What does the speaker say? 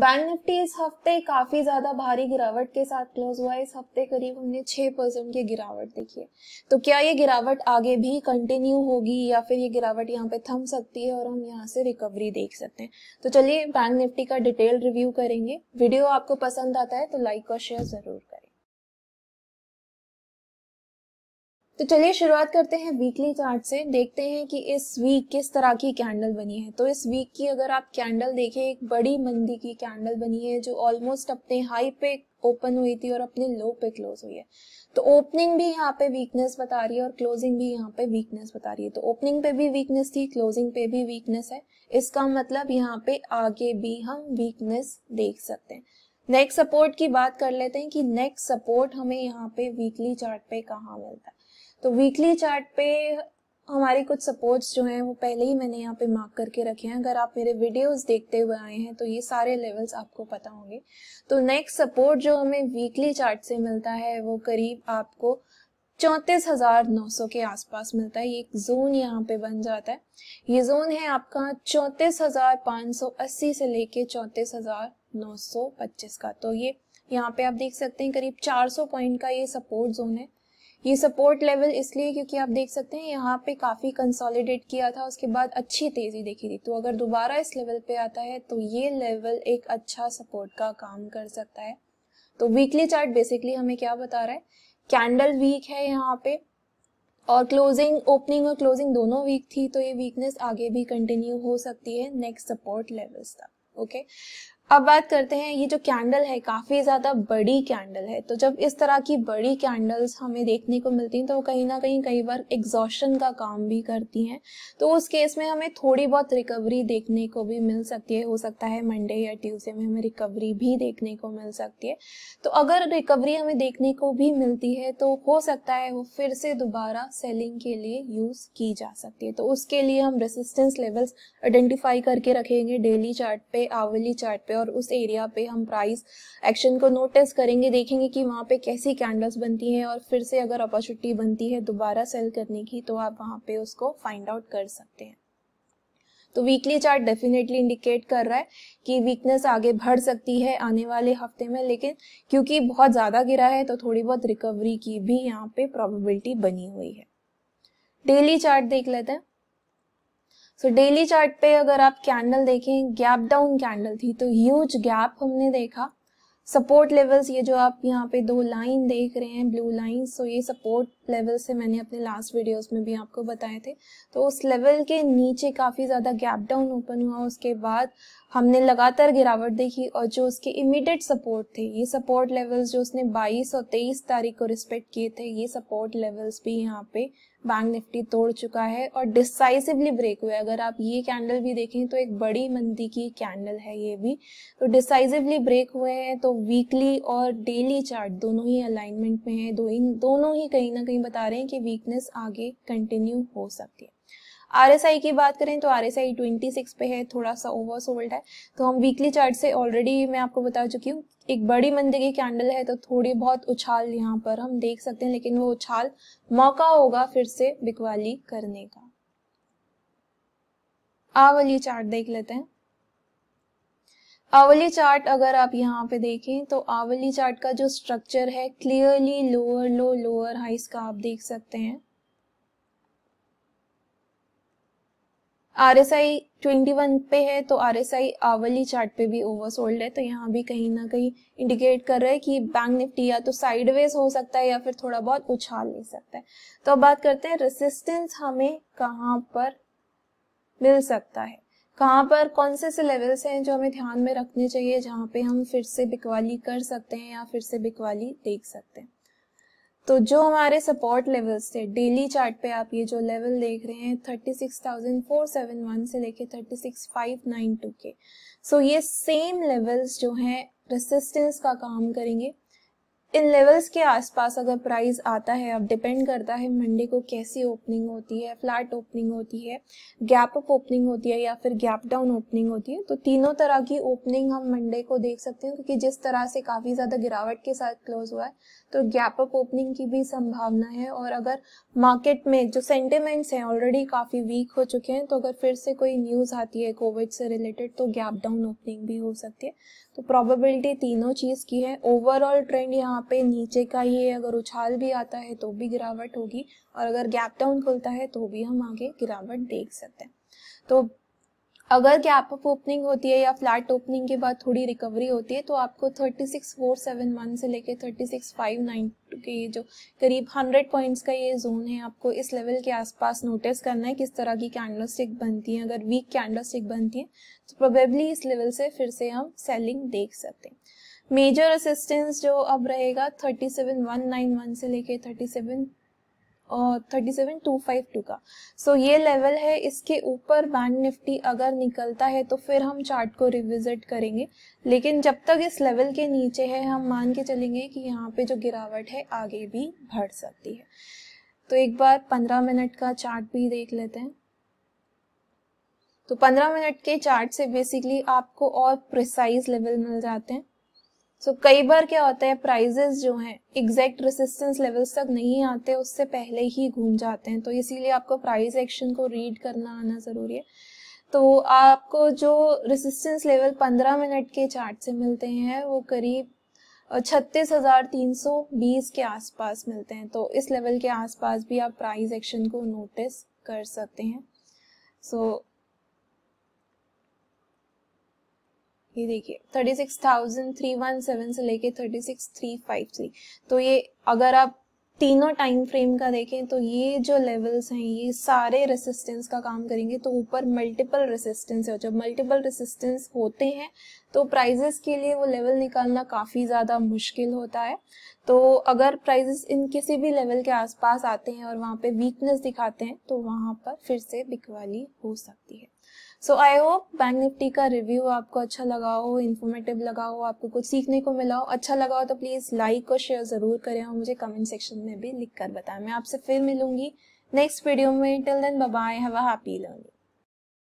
bank Nifty इस हफ्ते काफी ज्यादा भारी गिरावट के साथ क्लोज हुआ इस हफ्ते करीब हमने छह परसेंट की गिरावट देखी है तो क्या ये गिरावट आगे भी कंटिन्यू होगी या फिर ये गिरावट यहाँ पे थम सकती है और हम यहाँ से रिकवरी देख सकते हैं तो चलिए बैंक निफ्टी का डिटेल रिव्यू करेंगे वीडियो आपको पसंद आता है तो लाइक और शेयर जरूर तो चलिए शुरुआत करते हैं वीकली चार्ट से देखते हैं कि इस वीक किस तरह की कैंडल बनी है तो इस वीक की अगर आप कैंडल देखें एक बड़ी मंदी की कैंडल बनी है जो ऑलमोस्ट अपने हाई पे ओपन हुई थी और अपने लो पे क्लोज हुई है तो ओपनिंग भी यहाँ पे वीकनेस बता रही है और क्लोजिंग भी यहाँ पे वीकनेस बता रही है तो ओपनिंग पे भी वीकनेस थी क्लोजिंग पे भी वीकनेस है इसका मतलब यहाँ पे आगे भी हम वीकनेस देख सकते हैं नेक्स्ट सपोर्ट की बात कर लेते हैं कि नेक्स्ट सपोर्ट हमें यहाँ पे वीकली चार्ट पे कहाँ मिलता है तो वीकली चार्ट पे हमारी कुछ सपोर्ट्स जो हैं वो पहले ही मैंने यहाँ पे मार्क करके रखे हैं अगर आप मेरे वीडियोस देखते हुए आए हैं तो ये सारे लेवल्स आपको पता होंगे तो नेक्स्ट सपोर्ट जो हमें वीकली चार्ट से मिलता है वो करीब आपको चौंतीस हजार नौ सौ के आसपास मिलता है ये एक जोन यहाँ पे बन जाता है ये जोन है आपका चौंतीस हजार पाँच सौ अस्सी से लेके चौंतीस हजार नौ सौ पच्चीस का तो ये यहाँ पे आप देख सकते हैं करीब चार सौ पॉइंट का ये सपोर्ट जोन है ये सपोर्ट लेवल इसलिए क्योंकि आप देख सकते हैं यहाँ पे काफ़ी कंसोलिडेट किया था उसके बाद अच्छी तेज़ी देखी थी तो अगर दोबारा इस लेवल पे आता है तो ये लेवल एक अच्छा सपोर्ट का काम कर सकता है तो वीकली चार्ट बेसिकली हमें क्या बता रहा है कैंडल वीक है यहाँ पे और क्लोजिंग ओपनिंग और क्लोजिंग दोनों वीक थी तो ये वीकनेस आगे भी कंटिन्यू हो सकती है नेक्स्ट सपोर्ट लेवल्स तक ओके अब बात करते हैं ये जो कैंडल है काफ़ी ज़्यादा बड़ी कैंडल है तो जब इस तरह की बड़ी कैंडल्स हमें देखने को मिलती हैं तो वो कहीं ना कहीं कई बार एग्जॉशन का काम भी करती हैं तो उस केस में हमें थोड़ी बहुत रिकवरी देखने को भी मिल सकती है हो सकता है मंडे या ट्यूसडे में हमें रिकवरी भी देखने को मिल सकती है तो अगर रिकवरी हमें देखने को भी मिलती है तो हो सकता है वो फिर से दोबारा सेलिंग के लिए यूज़ की जा सकती है तो उसके लिए हम रेसिस्टेंस लेवल्स आइडेंटिफाई करके रखेंगे डेली चार्ट पे आवली चार्ट पे और उस एरिया पे हम प्राइस एक्शन को नोटिस करेंगे देखेंगे कि वहाँ पे कैसी कैंडल्स बनती हैं और फिर से अगर अपॉर्चुनिटी बनती है दोबारा सेल करने की तो आप वहाँ पे उसको फाइंड आउट कर सकते हैं तो वीकली चार्ट डेफिनेटली इंडिकेट कर रहा है कि वीकनेस आगे बढ़ सकती है आने वाले हफ्ते में लेकिन क्योंकि बहुत ज़्यादा गिरा है तो थोड़ी बहुत रिकवरी की भी यहाँ पे प्रॉबिलिटी बनी हुई है डेली चार्ट देख लेते हैं सो डेली चार्ट पे अगर आप कैंडल देखें गैप डाउन कैंडल थी तो ह्यूज गैप हमने देखा सपोर्ट लेवल्स ये जो आप यहाँ पे दो लाइन देख रहे हैं ब्लू लाइन सो ये सपोर्ट लेवल से मैंने अपने लास्ट वीडियोस में भी आपको बताए थे तो उस लेवल के नीचे काफ़ी ज़्यादा गैप डाउन ओपन हुआ उसके बाद हमने लगातार गिरावट देखी और जो उसके इमीडिएट सपोर्ट थे ये सपोर्ट लेवल्स जो उसने 22 और 23 तारीख को रिस्पेक्ट किए थे ये सपोर्ट लेवल्स भी यहाँ पे बैंक निफ्टी तोड़ चुका है और डिसाइसिवली ब्रेक हुआ है अगर आप ये कैंडल भी देखें तो एक बड़ी मंदी की कैंडल है ये भी तो डिसाइसिवली ब्रेक हुए हैं तो वीकली और डेली चार्ट दोनों ही अलाइनमेंट में है दो दोनों ही कहीं ना कहीं बता रहे हैं कि वीकनेस आगे कंटिन्यू हो सकती है आई की बात करें तो ट्वेंटी सिक्स पे है थोड़ा सा ओवरसोल्ड है तो हम वीकली चार्ट से ऑलरेडी मैं आपको बता चुकी हूँ एक बड़ी मंदी की कैंडल है तो थोड़ी बहुत उछाल यहाँ पर हम देख सकते हैं लेकिन वो उछाल मौका होगा फिर से बिकवाली करने का आवली चार्ट देख लेते हैं आवली चार्ट अगर आप यहाँ पे देखें तो आवली चार्ट का जो स्ट्रक्चर है क्लियरली लोअर लो लोअर हाइस का आप देख सकते हैं R S I twenty one पे है तो R S I hourly chart पे भी ओवरसोल्ड है तो यहाँ भी कहीं ना कहीं इंडिकेट कर रहा है कि बैंक निफ्टी या तो साइडवेज हो सकता है या फिर थोड़ा बहुत उछाल ले सकता है तो अब बात करते हैं रेसिस्टेंस हमें कहाँ पर मिल सकता है कहाँ पर कौन से से लेवल्स हैं जो हमें ध्यान में रखने चाहिए जहाँ पे हम फिर से बिकवाली कर सकते हैं या फिर से बिकवाली देख सकते हैं तो जो हमारे सपोर्ट लेवल्स थे डेली चार्ट पे आप ये जो लेवल देख रहे हैं 36,471 से लेके 36,592 के सो so ये सेम लेवल्स जो हैं रेसिस्टेंस का काम करेंगे इन लेवल्स के आसपास अगर प्राइस आता है अब डिपेंड करता है मंडे को कैसी ओपनिंग होती है फ्लैट ओपनिंग होती है गैप अप ओपनिंग होती है या फिर गैप डाउन ओपनिंग होती है तो तीनों तरह की ओपनिंग हम मंडे को देख सकते हैं क्योंकि जिस तरह से काफ़ी ज़्यादा गिरावट के साथ क्लोज हुआ है तो गैप अप ओपनिंग की भी संभावना है और अगर मार्केट में जो सेंटिमेंट्स हैं ऑलरेडी काफ़ी वीक हो चुके हैं तो अगर फिर से कोई न्यूज़ आती है कोविड से रिलेटेड तो गैप डाउन ओपनिंग भी हो सकती है तो प्रॉबेबिलिटी तीनों चीज़ की है ओवरऑल ट्रेंड यहाँ यहाँ पे नीचे का ये अगर उछाल भी आता है तो भी गिरावट होगी और अगर गैप डाउन खुलता है तो भी हम आगे गिरावट देख सकते हैं तो अगर गैप अप ओपनिंग होती है या फ्लैट ओपनिंग के बाद थोड़ी रिकवरी होती है तो आपको 36,471 से लेके 36,592 के ये जो करीब 100 पॉइंट्स का ये जोन है आपको इस लेवल के आसपास नोटिस करना है किस तरह की कैंडलस्टिक बनती है अगर वीक कैंडलस्टिक बनती है तो प्रोबेबली इस लेवल से फिर से हम सेलिंग देख सकते हैं मेजर असिस्टेंस जो अब रहेगा thirty seven one nine one से लेके thirty seven thirty seven two five two का सो so, ये लेवल है इसके ऊपर बैंक निफ्टी अगर निकलता है तो फिर हम चार्ट को रिविजिट करेंगे लेकिन जब तक इस लेवल के नीचे है हम मान के चलेंगे कि यहाँ पे जो गिरावट है आगे भी बढ़ सकती है तो एक बार पंद्रह मिनट का चार्ट भी देख लेते हैं तो पंद्रह मिनट के चार्ट से बेसिकली आपको और प्रिसाइज लेवल मिल जाते हैं सो so, कई बार क्या होता है प्राइजेस जो हैं एग्जैक्ट रेसिस्टेंस लेवल्स तक नहीं आते उससे पहले ही घूम जाते हैं तो इसीलिए आपको प्राइस एक्शन को रीड करना आना ज़रूरी है तो आपको जो रेसिस्टेंस लेवल 15 मिनट के चार्ट से मिलते हैं वो करीब छत्तीस हज़ार तीन सौ बीस के आसपास मिलते हैं तो इस लेवल के आसपास भी आप प्राइज एक्शन को नोटिस कर सकते हैं सो so, ये देखिए thirty six thousand three one seven से लेके thirty six three five three तो ये अगर आप तीनों टाइम फ्रेम का देखें तो ये जो लेवल्स हैं ये सारे रेसिस्टेंस का काम करेंगे तो ऊपर मल्टीपल रेसिस्टेंस है जब मल्टीपल रेसिस्टेंस होते हैं तो प्राइजेस के लिए वो लेवल निकालना काफ़ी ज़्यादा मुश्किल होता है तो अगर प्राइजेस इन किसी भी लेवल के आसपास आते हैं और वहाँ पे वीकनेस दिखाते हैं तो वहाँ पर फिर से बिकवाली हो सकती है so I hope bank Nifty का रिव्यू आपको अच्छा लगा हो इन्फॉर्मेटिव लगा हो आपको कुछ सीखने को मिला हो अच्छा लगा हो तो प्लीज़ लाइक और शेयर ज़रूर करें और मुझे कमेंट सेक्शन में भी लिख कर बताएं मैं आपसे फिर मिलूंगी नेक्स्ट वीडियो में till then bye have a happy learning